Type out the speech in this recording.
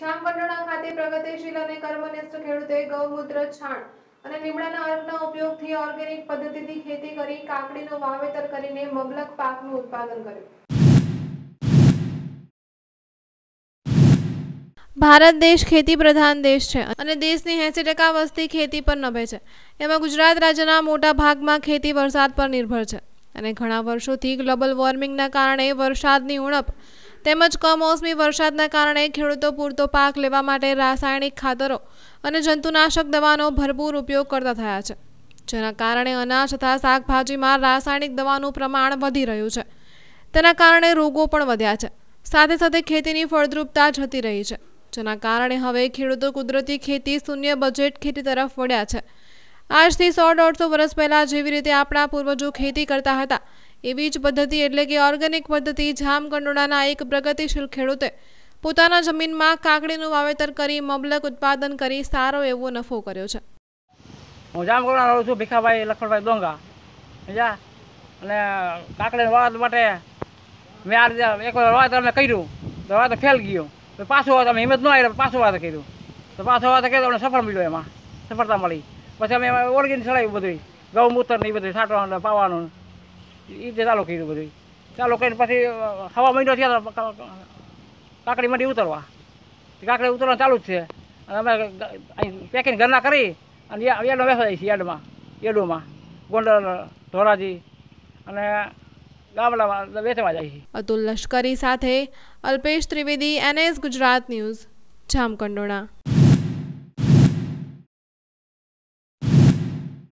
શ્યામ ખાતે પ્રગતિશીલ અને કર્મનિષ્ઠ ખેડૂતોએ ગૌમૂત્ર છાણ અને લીમડાના અર્કના ઉપયોગથી ઓર્ગેનિક પદ્ધતિથી ખેતી કરી કાકડીનું વાવેતર કરીને મબલક પાકનું ઉત્પાદન કર્યું ભારત દેશ ખેતી પ્રધાન દેશ છે અને દેશની એંસી ટકા વસ્તી ખેતી પર નભે છે એમાં ગુજરાત રાજ્યના મોટા ભાગમાં ખેતી વરસાદ પર નિર્ભર છે અને ઘણા વર્ષોથી ગ્લોબલ વોર્મિંગના કારણે વરસાદની ઉણપ તેમજ કમોસમી વરસાદના કારણે ખેડૂતો પૂરતો પાક લેવા માટે રાસાયણિક ખાતરો અને જંતુનાશક દવાનો ભરપૂર ઉપયોગ કરતા થયા છે જેના કારણે અનાજ તથા શાકભાજીમાં રાસાયણિક દવાનું પ્રમાણ વધી રહ્યું છે તેના કારણે રોગો પણ વધ્યા છે સાથે સાથે ખેતીની ફળદ્રુપતા જતી રહી છે જેના કારણે હવે ખેડૂતો કુદરતી ખેતી શૂન્ય બજેટ ખેતી તરફ વળ્યા છે આજથી સો દોઢસો વર્ષ પહેલાં જેવી રીતે આપણા પૂર્વજો ખેતી કરતા હતા એવી જ પદ્ધતિ એટલે કે ઓર્ગેનિક પદ્ધતિ જામકંડોળાના એક પ્રગતિશીલ ખેડૂતે પોતાના જમીનમાં કાકડીનું વાવેતર કરી મબલક ઉત્પાદન કરી સારો એવો નફો કર્યો છે હું જામકંડોળા રહું છું ભીખાભાઈ લખણભાઈ ડોંગા સમજ્યા અને કાકડીનું વાવેતર માટે મેં આ રીતે એક વાત વાવેતર અમે કર્યું તો વાત ફેલ ગયો તો પાછું વાત અમે હિંમત ન આવી પાછું વાત કર્યું તો પાછો વાત કર્યો અમને સફળ મળ્યો એમાં સફળતા મળી પછી અમે એમાં ઓર્ગેનિક ચડાવ્યું બધું ગૌમૂત્ર ને એ બધું છાંટવાનું પાવાનું એ તે ચાલુ કર્યું બધું ચાલો કરીને પછી હવા મહિનો થયા કાકડી કાકડીમાંથી ઉતરવા કાકડી ઉતરવાનું ચાલુ જ છે અને અમે અહીં પેકિંગ ઘરના કરી અને યાર્ડો બેસાઈ છીએ યાર્ડમાં યાડોમાં ગોંડલ ધોરાજી અને ગામડામાં વેચવા જાય છે અતુલ લશ્કરી સાથે અલ્પેશ ત્રિવેદી એનએસ ગુજરાત ન્યૂઝ જામકંડોણા